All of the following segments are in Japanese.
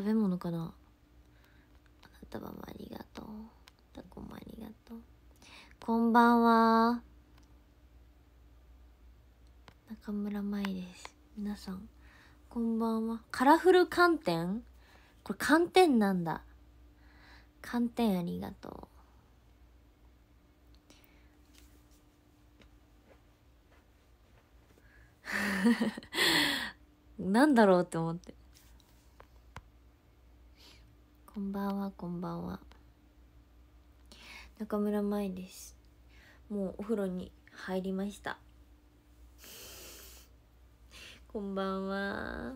食べ物かなあなたばもありがとうたこもありがとうこんばんは中村舞です皆さんこんばんはカラフル寒天これ寒天なんだ寒天ありがとう なんだろうって思ってこんばんはこんばんは中村舞ですもうお風呂に入りましたこんばんは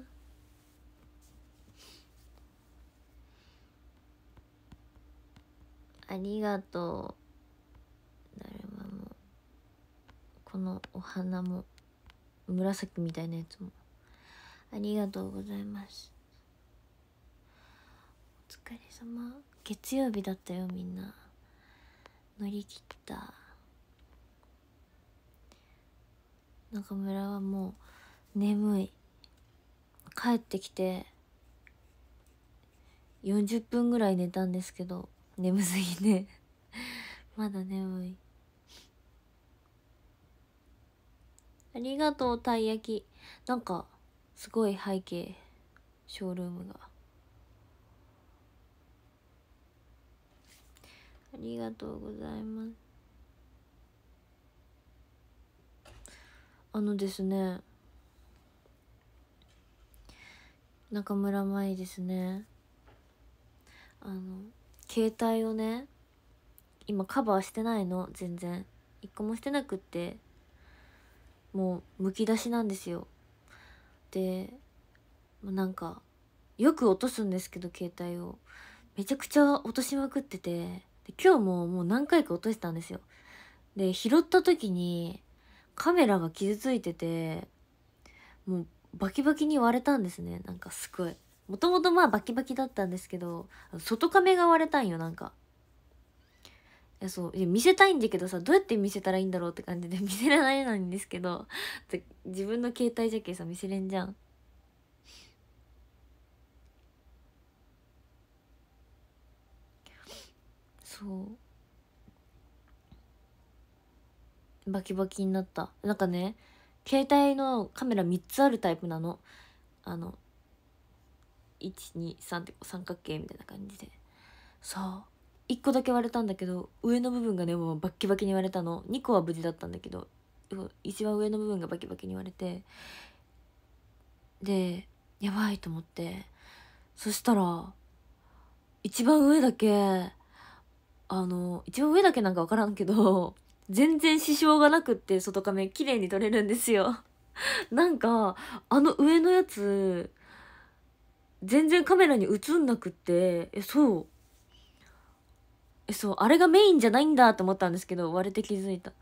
ありがとうだるまもこのお花も紫みたいなやつもありがとうございます疲れ様月曜日だったよみんな乗り切った中村はもう眠い帰ってきて40分ぐらい寝たんですけど眠すぎて、ね、まだ眠いありがとうたい焼きなんかすごい背景ショールームが。ありがとうございますあのですね中村舞ですねあの携帯をね今カバーしてないの全然一個もしてなくってもうむき出しなんですよでなんかよく落とすんですけど携帯をめちゃくちゃ落としまくっててで今日ももう何回か落としたんですよ。で拾った時にカメラが傷ついててもうバキバキに割れたんですねなんかすごい。もともとまあバキバキだったんですけど外壁が割れたんよなんか。いやそう見せたいんだけどさどうやって見せたらいいんだろうって感じで見せられないんですけど自分の携帯じゃけさ見せれんじゃん。そうバキバキになったなんかね携帯のカメラ3つあるタイプなのあの123って三角形みたいな感じでそう1個だけ割れたんだけど上の部分がねもうバッキバキに割れたの2個は無事だったんだけど一番上の部分がバキバキに割れてでやばいと思ってそしたら一番上だけあの、一番上だけなんかわからんけど、全然支障がなくって外メ綺麗に撮れるんですよ。なんか、あの上のやつ、全然カメラに映んなくって、え、そう。え、そう、あれがメインじゃないんだと思ったんですけど、割れて気づいた。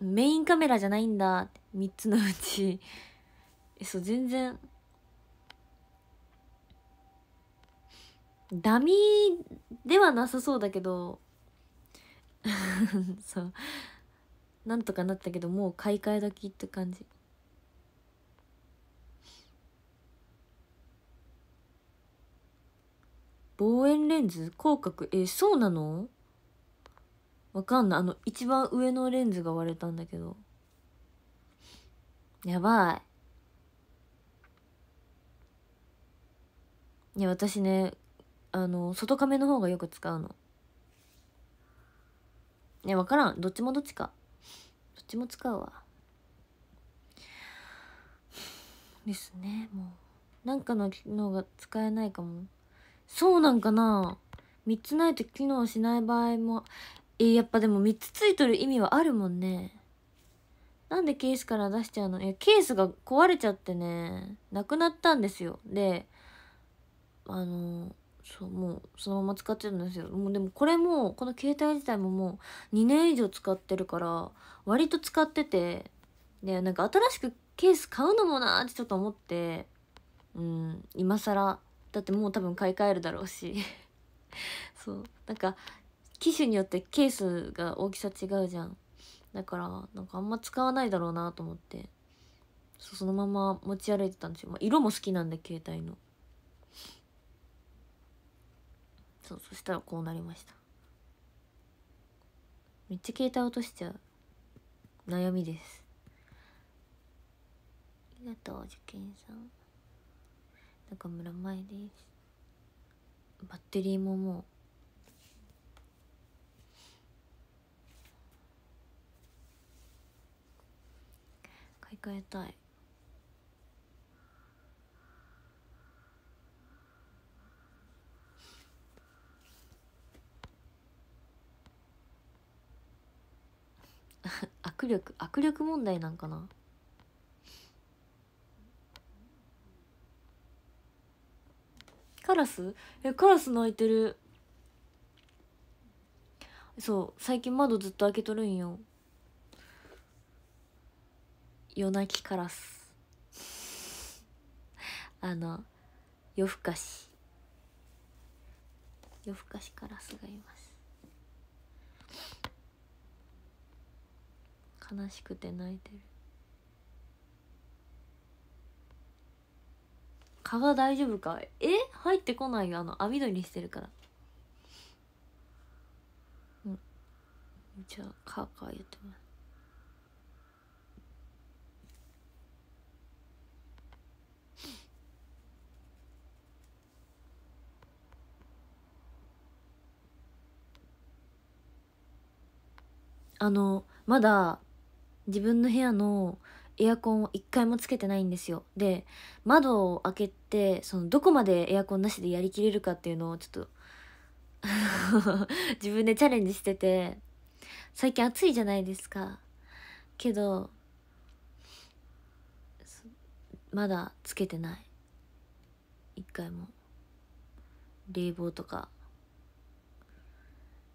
メインカメラじゃないんだって、3つのうち。え、そう、全然ダミーではなさそうだけど そうなんとかなったけどもう買い替え時って感じ望遠レンズ広角えそうなのわかんないあの一番上のレンズが割れたんだけどやばいいや私ねあの外亀の方がよく使うのね分からんどっちもどっちかどっちも使うわですねもうなんかの機能が使えないかもそうなんかな3つないと機能しない場合もえやっぱでも3つついとる意味はあるもんねなんでケースから出しちゃうのいやケースが壊れちゃってねなくなったんですよであのそうもうそのまま使ってるんですよもうでもこれもこの携帯自体ももう2年以上使ってるから割と使っててでなんか新しくケース買うのもなってちょっと思ってうん今更だってもう多分買い替えるだろうし そうなんか機種によってケースが大きさ違うじゃんだからなんかあんま使わないだろうなと思ってそのまま持ち歩いてたんですよ、まあ、色も好きなんで携帯の。そうそしたらこうなりましためっちゃ携帯落としちゃう悩みですありがとう受験さん中村舞ですバッテリーももう買い替えたい握力握力問題なんかなカラスえカラス鳴いてるそう最近窓ずっと開けとるんよ夜泣きカラス あの夜更かし夜更かしカラスがいます悲しくて泣いてる蚊が大丈夫かえ入ってこないよあの網戸にしてるからうんじゃあ蚊か言ってますあのまだ自分の部屋のエアコンを一回もつけてないんですよで窓を開けてそのどこまでエアコンなしでやりきれるかっていうのをちょっと 自分でチャレンジしてて最近暑いじゃないですかけどまだつけてない一回も冷房とか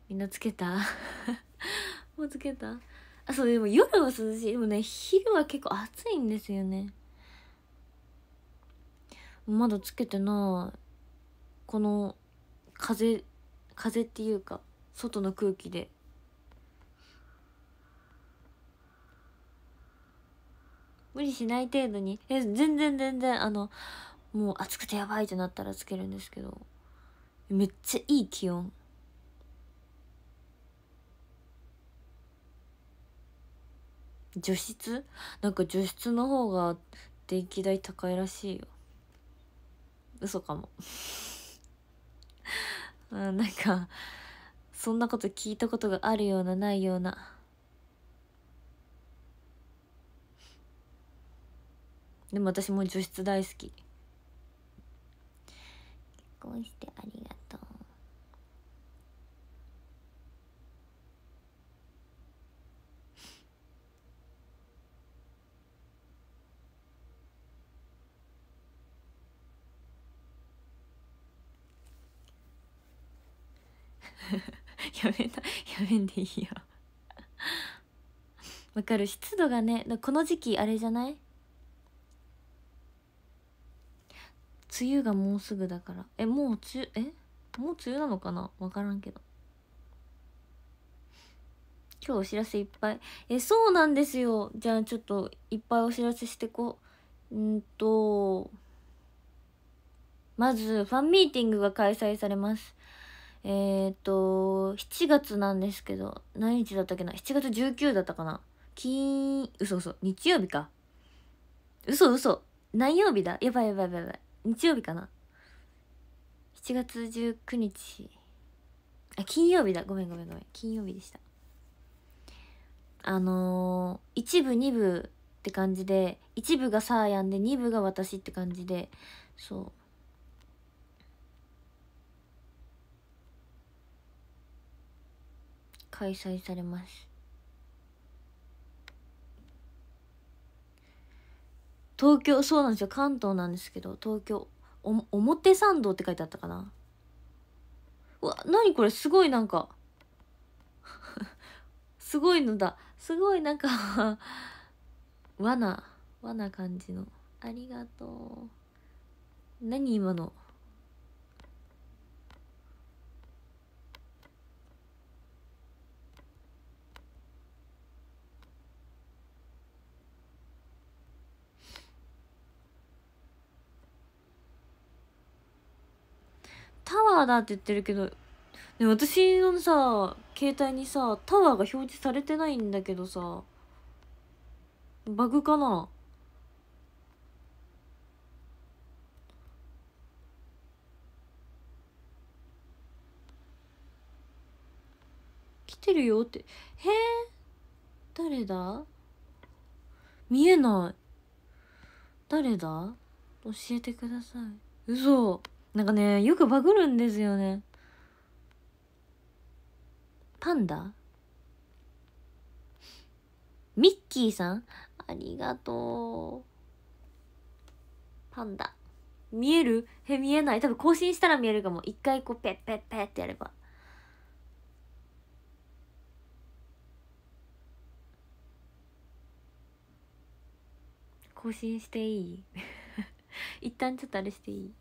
みんなつけた もうつけたあそうでも夜は涼しいでもね昼は結構暑いんですよねまだつけてないこの風風っていうか外の空気で無理しない程度にえ全然全然あのもう暑くてやばいってなったらつけるんですけどめっちゃいい気温除湿なんか除湿の方が電気代高いらしいよ嘘かも うん、なんかそんなこと聞いたことがあるようなないようなでも私も除湿大好き結婚してありがとうやめた やめんでいいよ わかる湿度がねこの時期あれじゃない梅雨がもうすぐだからえもう梅雨えもう梅雨なのかなわからんけど今日お知らせいっぱいえそうなんですよじゃあちょっといっぱいお知らせしてこうんとまずファンミーティングが開催されますえー、っと、7月なんですけど、何日だったっけな ?7 月19だったかな金、嘘嘘、日曜日か。嘘嘘、何曜日だやばいやばいやばいやばい。日曜日かな ?7 月19日。あ、金曜日だ。ごめんごめんごめん。金曜日でした。あのー、一部二部って感じで、一部がサーヤンで二部が私って感じで、そう。開催されます東京そうなんですよ関東なんですけど東京お表参道って書いてあったかなうわ何これすごいなんか すごいのだすごいなんか 罠罠感じのありがとう何今のーだって言ってるけど、ね、私のさ、携帯にさ、タワーが表示されてないんだけどさ、バグかな来てるよって、へえ誰だ見えない。誰だ教えてください。嘘。なんかね、よくバグるんですよね。パンダミッキーさんありがとう。パンダ。見えるえ、見えない。多分更新したら見えるかも。一回こう、ペッペッペッってやれば。更新していい 一旦ちょっとあれしていい